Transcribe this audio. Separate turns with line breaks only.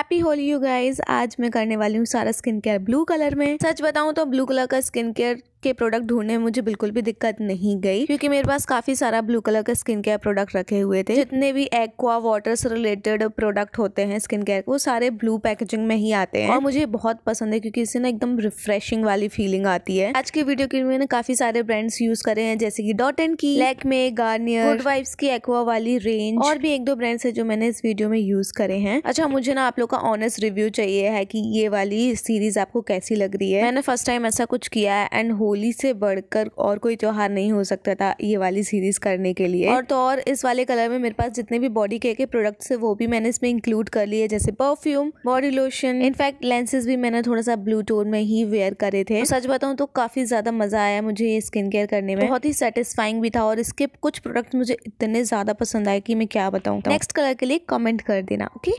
happy Holi you guys आज मैं करने वाली हूँ सारा स्किन केयर ब्लू कलर में सच बताऊँ तो ब्लू कलर का स्किन केयर के प्रोडक्ट ढूंढने में मुझे बिल्कुल भी दिक्कत नहीं गई क्योंकि मेरे पास काफ़ी सारा ब्लू कलर के स्किन केयर प्रोडक्ट रखे हुए थे जितने भी एक्वा वाटर से रिलेटेड प्रोडक्ट होते हैं स्किन केयर वो सारे ब्लू पैकेजिंग में ही आते हैं और मुझे बहुत पसंद है क्योंकि इससे ना एकदम रिफ्रेशिंग वाली फीलिंग आती है आज के वीडियो के लिए मैंने काफ़ी सारे ब्रांड्स यूज़ करे हैं जैसे की डॉट एंड की में गार्नियर गुड वाइब्स की एक्वा वाली रेंज और भी एक दो ब्रांड्स है जो मैंने इस वीडियो में यूज़ करे हैं अच्छा मुझे ना आप लोग का ऑनेस्ट रिव्यू चाहिए है की ये वाली सीरीज आपको कैसी लग रही है मैंने फर्स्ट टाइम ऐसा कुछ किया है एंड होली से बढ़कर और कोई त्यौहार नहीं हो सकता था ये वाली सीरीज़ करने के लिए और तो और इस वाले कलर में मेरे पास जितने भी बॉडी केयर के प्रोडक्ट है वो भी मैंने इसमें इंक्लूड कर लिए जैसे perfume body lotion in fact lenses भी मैंने थोड़ा सा ब्लू टोन में ही वेयर करे थे सच बताऊँ तो काफ़ी ज़्यादा मज़ा आया मुझे ये स्किन केयर करने में बहुत ही सेटिस्फाइंग भी था और इसके कुछ प्रोडक्ट मुझे इतने ज़्यादा पसंद आए कि मैं क्या बताऊँ नेक्स्ट कलर के लिए कमेंट कर देना ओके